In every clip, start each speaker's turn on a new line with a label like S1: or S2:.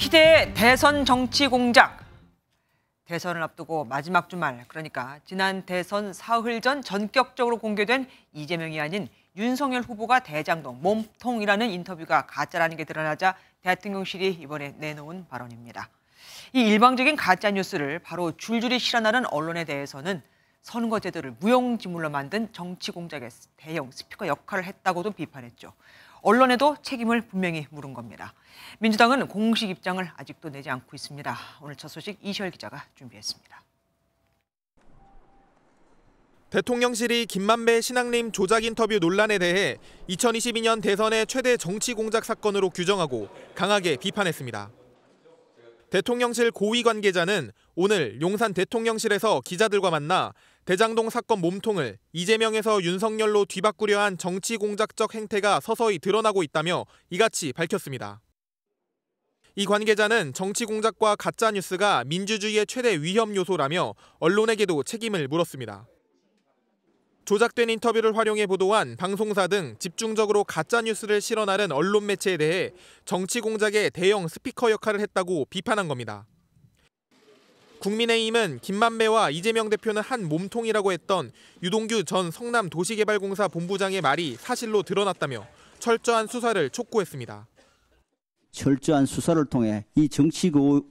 S1: 희대의 대선 정치 공작. 대선을 앞두고 마지막 주말, 그러니까 지난 대선 사흘 전 전격적으로 공개된 이재명이 아닌 윤석열 후보가 대장동 몸통이라는 인터뷰가 가짜라는 게 드러나자 대통령실이 이번에 내놓은 발언입니다. 이 일방적인 가짜 뉴스를 바로 줄줄이 실현하는 언론에 대해서는 선거제도를 무용지물로 만든 정치 공작의 대형 스피커 역할을 했다고도 비판했죠. 언론에도 책임을 분명히 물은 겁니다. 민주당은 공식 입장을 아직도 내지 않고 있습니다. 오늘 첫 소식 이시열 기자가
S2: 준비했습니다. 대통령실이 김만배 신학림 조작 인터뷰 논란에 대해 2022년 대선의 최대 정치 공작 사건으로 규정하고 강하게 비판했습니다. 대통령실 고위 관계자는 오늘 용산 대통령실에서 기자들과 만나 대장동 사건 몸통을 이재명에서 윤석열로 뒤바꾸려 한 정치 공작적 행태가 서서히 드러나고 있다며 이같이 밝혔습니다. 이 관계자는 정치 공작과 가짜 뉴스가 민주주의의 최대 위험 요소라며 언론에게도 책임을 물었습니다. 조작된 인터뷰를 활용해 보도한 방송사 등 집중적으로 가짜 뉴스를 실어나른 언론 매체에 대해 정치 공작의 대형 스피커 역할을 했다고 비판한 겁니다. 국민의힘은 김만배와 이재명 대표는 한 몸통이라고 했던 유동규 전 성남 도시개발공사 본부장의 말이 사실로 드러났다며 철저한 수사를 촉구했습니다.
S3: 철저한 수사를 통해 이 정치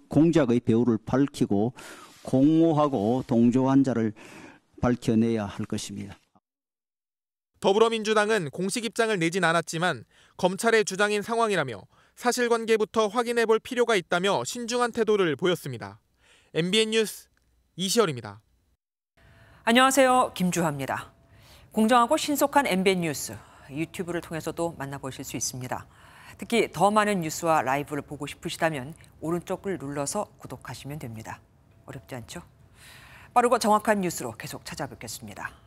S3: 공작의 배후를 밝히고 공모하고 동조한 자를 밝혀내야 할 것입니다.
S2: 더불어민주당은 공식 입장을 내진 않았지만 검찰의 주장인 상황이라며 사실관계부터 확인해 볼 필요가 있다며 신중한 태도를 보였습니다. MBN 뉴스 이시열입니다. 안녕하세요. 김주화입니다. 공정하고
S1: 신속한 MBN 뉴스 유튜브를 통해서도 만나보실 수 있습니다. 특히 더 많은 뉴스와 라이브를 보고 싶으시다면 오른쪽을 눌러서 구독하시면 됩니다. 어렵지 않죠? 빠르고 정확한 뉴스로 계속 찾아뵙겠습니다.